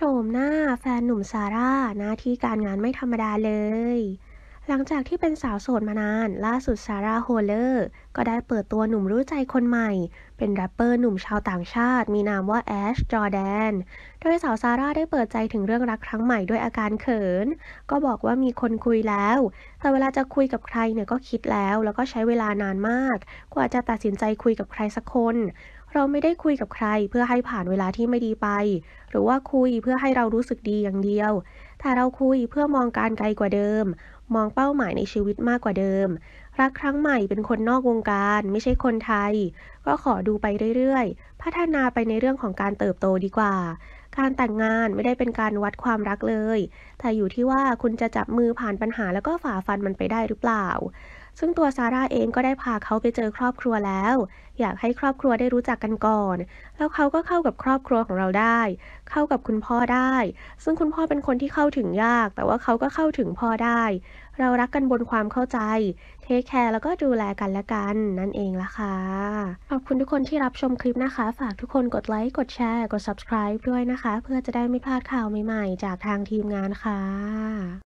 โฉมหน้าแฟนหนุ่มซาร่าหน้าที่การงานไม่ธรรมดาเลย หลังจากที่เป็นสาวโสดมานาน ล่าสุดซาร่าโฮเลอร์ก็ได้เปิดตัวหนุ่มรู้ใจคนใหม่ เป็นแรปเปอร์หนุ่มชาวต่างชาติ มีนามว่าแอชจอแดนโดยสาวซาร่าได้เปิดใจถึงเรื่องรักครั้งใหม่ด้วยอาการเขิน ก็บอกว่ามีคนคุยแล้ว แต่เวลาจะคุยกับใครเนี่ยก็คิดแล้ว แล้วก็ใช้เวลานานมาก กว่าจะตัดสินใจคุยกับใครสักคนเราไม่ได้คุยกับใครเพื่อให้ผ่านเวลาที่ไม่ดีไป หรือว่าคุยเพื่อให้เรารู้สึกดีอย่างเดียวแต่เราคุยเพื่อมองการไกลกว่าเดิม มองเป้าหมายในชีวิตมากกว่าเดิม รักครั้งใหม่เป็นคนนอกวงการไม่ใช่คนไทย ก็ขอดูไปเรื่อยๆพัฒนาไปในเรื่องของการเติบโตดีกว่า การแต่งงานไม่ได้เป็นการวัดความรักเลยแต่อยู่ที่ว่าคุณจะจับมือผ่านปัญหาแล้วก็ฝ่าฟันมันไปได้หรือเปล่าซึ่งตัวซาร่าเองก็ได้พาเขาไปเจอครอบครัวแล้ว อยากให้ครอบครัวได้รู้จักกันก่อน แล้วเขาก็เข้ากับครอบครัวของเราได้ เข้ากับคุณพ่อได้ ซึ่งคุณพ่อเป็นคนที่เข้าถึงยาก แต่ว่าเขาก็เข้าถึงพ่อได้ เรารักกันบนความเข้าใจเทคแคร์แล้วก็ดูแลกันและกัน นั่นเองล่ะค่ะขอบคุณทุกคนที่รับชมคลิปนะคะ ฝากทุกคนกดไลค์กดแชร์กด subscribe ด้วยนะคะ เพื่อจะได้ไม่พลาดข่าวใหม่ๆจากทางทีมงานค่ะ